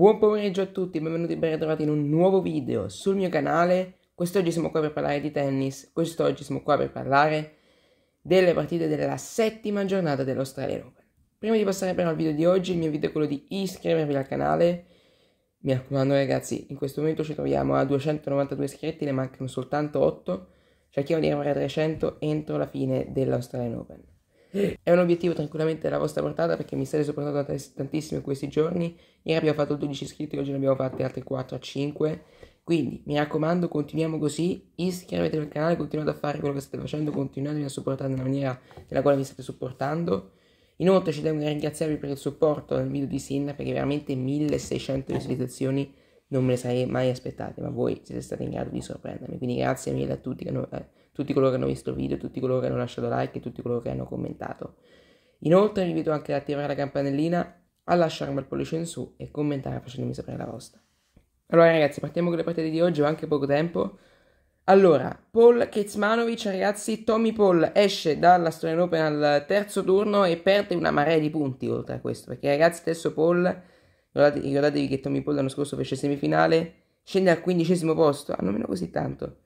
Buon pomeriggio a tutti, benvenuti e ben ritrovati in un nuovo video sul mio canale. Quest'oggi siamo qua per parlare di tennis, quest'oggi siamo qua per parlare delle partite della settima giornata dell'Australian Open. Prima di passare però al video di oggi, il mio video è quello di iscrivervi al canale. Mi raccomando ragazzi, in questo momento ci troviamo a 292 iscritti, ne mancano soltanto 8. Cerchiamo di arrivare a 300 entro la fine dell'Australian Open. È un obiettivo tranquillamente della vostra portata perché mi state sopportando tantissimo in questi giorni. Ieri abbiamo fatto 12 iscritti, oggi ne abbiamo fatte altre 4 a 5. Quindi mi raccomando, continuiamo così. Iscrivetevi al canale, continuate a fare quello che state facendo, continuatemi a supportare nella maniera nella quale mi state supportando. Inoltre ci tengo a ringraziarvi per il supporto nel video di Sinna perché veramente 1600 visualizzazioni non me le sarei mai aspettate, ma voi siete stati in grado di sorprendermi. Quindi grazie mille a tutti che hanno, eh, tutti coloro che hanno visto il video, tutti coloro che hanno lasciato like e tutti coloro che hanno commentato. Inoltre vi invito anche ad attivare la campanellina, a lasciare un bel pollice in su e commentare facendomi sapere la vostra. Allora ragazzi, partiamo con le partite di oggi, ho anche poco tempo. Allora, Paul Kecmanovic, ragazzi, Tommy Paul esce dalla Storia Open al terzo turno e perde una marea di punti oltre a questo, perché ragazzi stesso Paul, ricordatevi che Tommy Paul l'anno scorso fece semifinale, scende al quindicesimo posto, ah, non così tanto.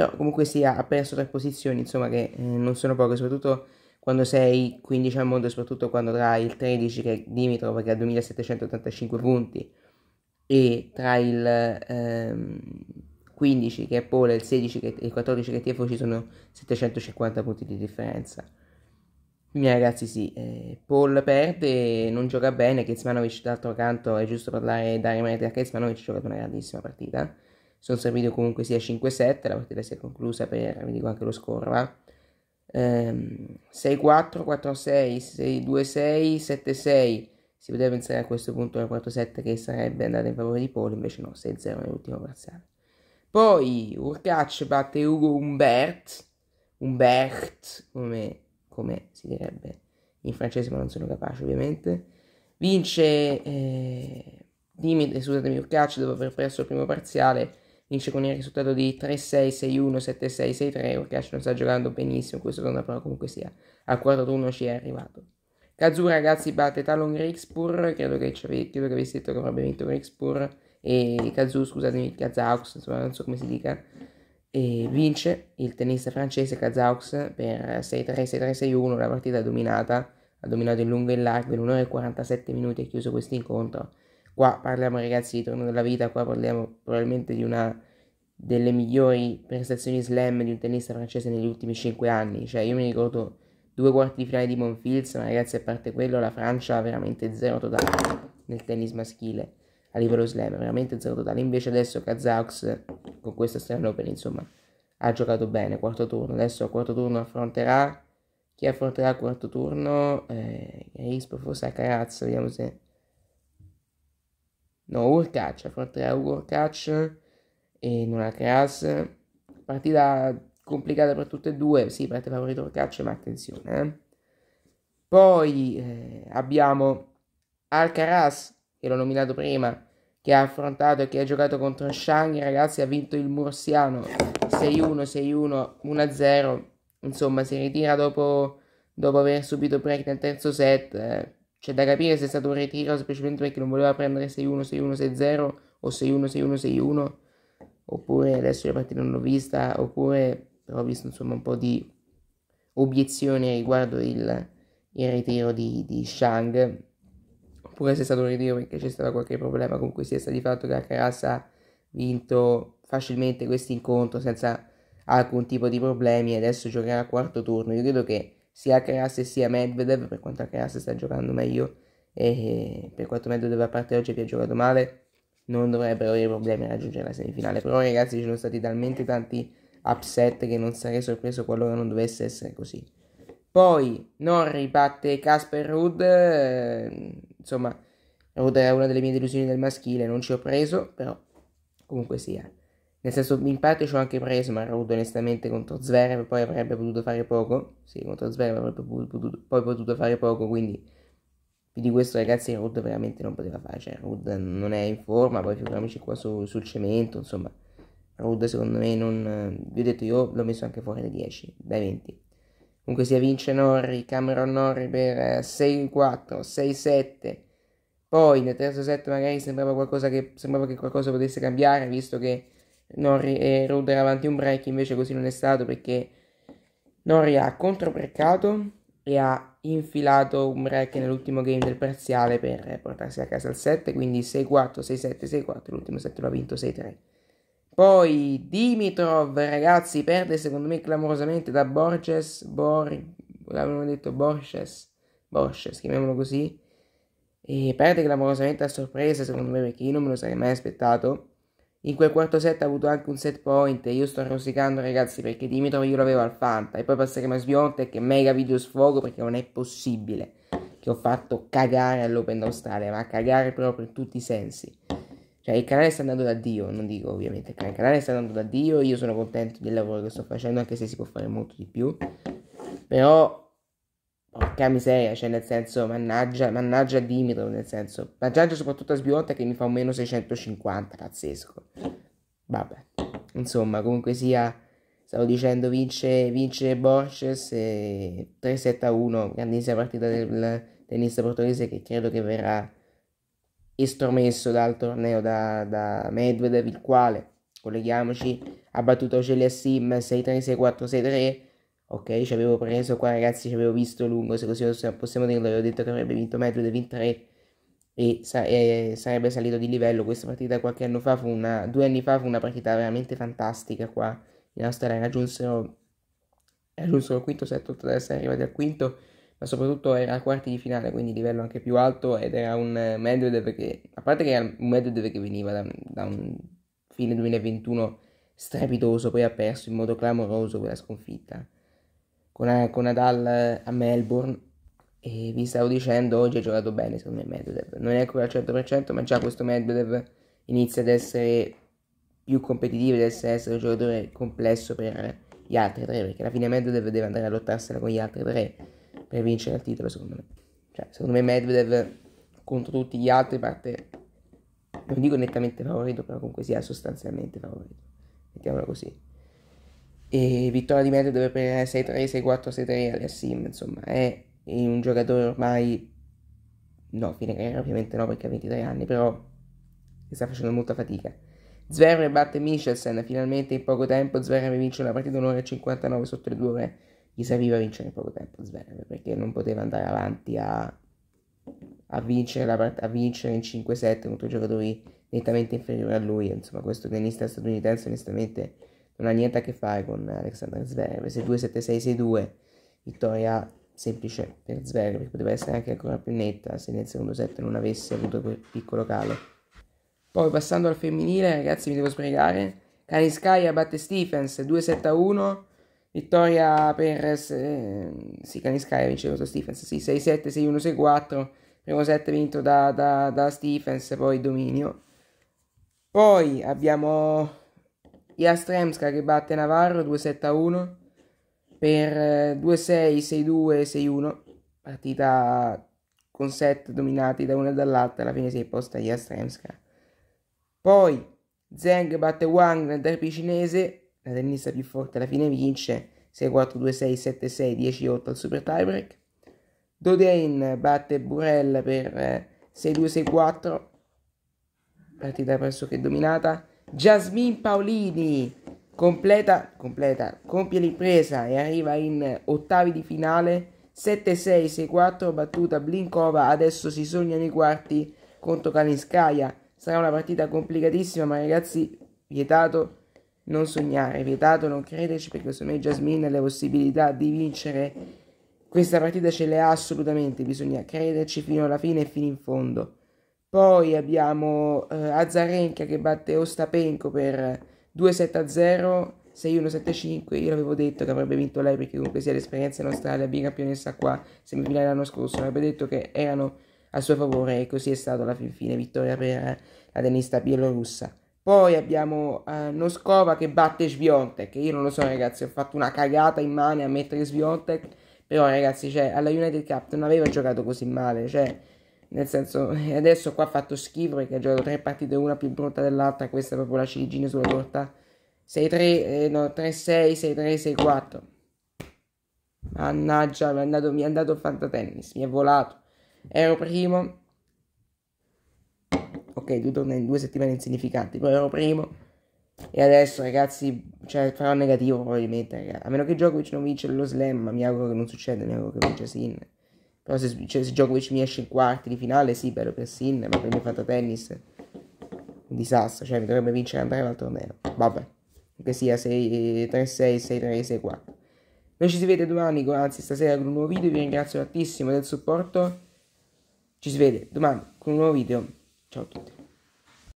Però comunque sia, ha perso tre posizioni, insomma, che eh, non sono poche, soprattutto quando sei 15 al mondo, soprattutto quando tra il 13 che è Dimitrov che ha 2785 punti e tra il ehm, 15 che è Paul e il, 16 che, il 14 che è TFO ci sono 750 punti di differenza. Quindi ragazzi sì, eh, Paul perde, non gioca bene, Kecmanovic d'altro canto è giusto parlare e dare merito a Kecmanovic, ha giocato una grandissima partita sono servito comunque sia 5-7, la partita si è conclusa per, vi dico anche lo score, va? Ehm, 6-4, 4-6, 6-2-6, 7-6. Si poteva pensare a questo punto al 4-7 che sarebbe andata in favore di Polo, invece no, 6-0 nell'ultimo parziale. Poi Urcac batte Ugo Umbert, Umbert come, come, si direbbe in francese, ma non sono capace ovviamente. Vince eh, Dimitri, scusatemi, Urcac dopo aver perso il primo parziale vince con il risultato di 3-6, 6-1, 7-6, 6-3, Urkash non sta giocando benissimo questa donna, però comunque sia al quarto turno ci è arrivato. Kazu ragazzi batte Talon Rixpur, credo che, credo che avessi detto che avrebbe vinto Rixpur, e Kazu, scusatemi, Kazaux, insomma non so come si dica, e vince il tennista francese Kazaux per 6-3, 6-3, 6-1, una partita dominata, ha dominato in lungo e in largo, in 1 ora e 47 minuti è chiuso questo incontro. Qua parliamo ragazzi di torno della vita, qua parliamo probabilmente di una delle migliori prestazioni slam di un tennista francese negli ultimi 5 anni. Cioè io mi ricordo due quarti di finale di Monfils, ma ragazzi a parte quello la Francia ha veramente zero totale nel tennis maschile a livello slam, veramente zero totale. Invece adesso Kazaux con questa strana open insomma ha giocato bene, quarto turno. Adesso al quarto turno affronterà chi affronterà il quarto turno? Eh, Rispo forse a Carazzo, vediamo se no, Urkac, affronterà cioè Urkac e non Alcaraz, partita complicata per tutte e due, sì, parte favorito Urkac, ma attenzione, eh. Poi eh, abbiamo Alcaraz, che l'ho nominato prima, che ha affrontato e che ha giocato contro Shang, ragazzi, ha vinto il Mursiano 6-1, 6-1, 1-0, insomma si ritira dopo, dopo aver subito break nel terzo set, eh. C'è da capire se è stato un ritiro semplicemente perché non voleva prendere 6-1-6-1-6-0 o 6-1-6-1-6-1 oppure adesso la partita non l'ho vista oppure ho visto insomma un po' di obiezioni riguardo il, il ritiro di, di, Shang oppure se è stato un ritiro perché c'è stato qualche problema comunque sia stato di fatto che Alcaraz ha vinto facilmente questo incontro senza alcun tipo di problemi e adesso giocherà al quarto turno io credo che sia Kerase sia Medvedev, per quanto Kerase sta giocando meglio e per quanto Medvedev a parte oggi abbia giocato male, non dovrebbero avere problemi a raggiungere la semifinale. Però ragazzi ci sono stati talmente tanti upset che non sarei sorpreso qualora non dovesse essere così. Poi non ribatte Casper Rudd, eh, insomma Rudd era una delle mie delusioni del maschile, non ci ho preso, però comunque sia. Nel senso, in parte ci ho anche preso ma Marud onestamente contro Zverev, poi avrebbe potuto fare poco. Sì, contro Zverev avrebbe potuto, poi potuto fare poco, quindi più di questo ragazzi Rud veramente non poteva fare. Cioè, Rud non è in forma, poi figuriamoci qua su, sul cemento, insomma. Rud secondo me non... Vi ho detto io l'ho messo anche fuori dai 10, dai 20. Comunque sia vince Norri, Cameron Norri per 6-4, eh, 6-7. Poi nel terzo set magari sembrava, qualcosa che, sembrava che qualcosa potesse cambiare, visto che Nori e Rude avanti un break, invece così non è stato perché Nori ha controbreccato e ha infilato un break nell'ultimo game del parziale per portarsi a casa al 7, quindi 6-4, 6-7, 6-4, l'ultimo 7 l'ha vinto 6-3. Poi Dimitrov, ragazzi, perde secondo me clamorosamente da Borges, Bor... l'avevano detto Borges, Borges, chiamiamolo così, e perde clamorosamente a sorpresa secondo me perché io non me lo sarei mai aspettato in quel quarto set ha avuto anche un set point e io sto rosicando ragazzi perché Dimitrov io l'avevo al Fanta e poi passeremo a Sviontek che mega video sfogo perché non è possibile che ho fatto cagare all'Open Australia ma cagare proprio in tutti i sensi. Cioè il canale sta andando da Dio, non dico ovviamente, il canale sta andando da Dio, io sono contento del lavoro che sto facendo anche se si può fare molto di più, però Porca miseria, cioè nel senso, mannaggia, mannaggia Dimitro, nel senso, mannaggia soprattutto a Sbionta che mi fa un meno 650, pazzesco. Vabbè, insomma, comunque sia, stavo dicendo, vince, vince Borges 3-7-1, grandissima partita del tennista portoghese che credo che verrà estromesso dal torneo da, da Medvedev, il quale, colleghiamoci, ha battuto Celia Sim 6-3, 6-4, 6-3 ok? Ci avevo preso qua ragazzi, ci avevo visto lungo, se così possiamo dirlo, avevo detto che avrebbe vinto Medvedev in 3 e, sa- e, sarebbe salito di livello. Questa partita qualche anno fa fu una, due anni fa fu una partita veramente fantastica qua in Australia, raggiunsero, raggiunsero il quinto set, oltre ad essere arrivati al quinto, ma soprattutto era a quarti di finale, quindi livello anche più alto ed era un Medvedev che, a parte che era un Medvedev che veniva da, da un fine 2021 strepitoso, poi ha perso in modo clamoroso quella sconfitta con, eh, con Nadal eh, a Melbourne e vi stavo dicendo oggi ha giocato bene secondo me Medvedev non è ancora al 100% ma già questo Medvedev inizia ad essere più competitivo ad essere, un giocatore complesso per gli altri tre perché alla fine Medvedev deve andare a lottarsela con gli altri tre per vincere il titolo secondo me cioè secondo me Medvedev contro tutti gli altri parte non dico nettamente favorito però comunque sia sostanzialmente favorito mettiamolo così e vittoria di merito deve prendere 6-3, 6-4, 6-3 all'Assim, insomma è un giocatore ormai, no, fine carriera ovviamente no perché ha 23 anni, però sta facendo molta fatica. Zverev batte Michelsen, finalmente in poco tempo Zverev vince una partita un'ora e 59 sotto le 2 ore, gli serviva vincere in poco tempo Zverev perché non poteva andare avanti a, a, vincere, la part- a vincere in 5-7 contro giocatori nettamente inferiori a lui, insomma questo tennista statunitense onestamente non ha niente a che fare con Alexander Zverev. Se 2-7-6-6-2, vittoria semplice per Zverev, che poteva essere anche ancora più netta se nel secondo set non avesse avuto quel piccolo calo. Poi passando al femminile, ragazzi, mi devo sbrigare. Kaniskaya batte Stephens 2-7-1, vittoria per... Eh, sì, Kaniskaya vince contro Stephens, sì, 6-7, 6-1, 6-4. Primo set vinto da, da, da Stephens, poi dominio. Poi abbiamo Jastremska che batte Navarro 2-7 1 per 2-6, 6-2, 6-1. Partita con set dominati da una e dall'altra, alla fine si è posta Jastremska. Poi Zeng batte Wang nel derby cinese, la tennista più forte alla fine vince 6-4, 2-6, 7-6, 10-8 al super tiebreak. Dodain batte Burella per 6-2, eh, 6-4, partita pressoché dominata. Jasmine Paolini completa, completa, compie l'impresa e arriva in ottavi di finale 7-6-6-4 battuta Blinkova, adesso si sognano i quarti contro Kalinskaya. Sarà una partita complicatissima, ma ragazzi, vietato non sognare, vietato non crederci perché secondo me Jasmine le possibilità di vincere questa partita ce le ha assolutamente, bisogna crederci fino alla fine e fino in fondo. Poi abbiamo eh, Azarenka che batte Ostapenko per 2-7-0, 6-1-7-5. Io l'avevo detto che avrebbe vinto lei perché comunque sia l'esperienza in Australia, bicampionessa qua, semifinale l'anno scorso, avrebbe detto che erano a suo favore e così è stata la fin fine, vittoria per la tennista bielorussa. Poi abbiamo eh, Noskova che batte Sviontek, io non lo so ragazzi, ho fatto una cagata in mano a mettere Sviontek, però ragazzi, cioè, alla United Cup non aveva giocato così male, cioè nel senso eh, adesso qua ha fatto schifo perché ha giocato tre partite una più brutta dell'altra questa è proprio la ciliegina sulla torta 6-3 eh, no 3-6 6-3 6-4 mannaggia mi è andato, mi è andato fantatennis mi è volato ero primo ok due tornei due settimane insignificanti poi ero primo e adesso ragazzi cioè, farò negativo probabilmente ragazzi. a meno che Djokovic non vince lo slam ma mi auguro che non succeda mi auguro che vince Sinner però se, cioè, se Djokovic mi esce in quarti di finale, sì, per, per Sin, ma per me fatta tennis un disastro, cioè mi dovrebbe vincere andare Andrea Valtornero. Vabbè, che sia 6, 3-6, 6-3, 6-4. Noi ci si vede domani, anzi stasera con un nuovo video, vi ringrazio tantissimo del supporto. Ci si vede domani con un nuovo video. Ciao a tutti.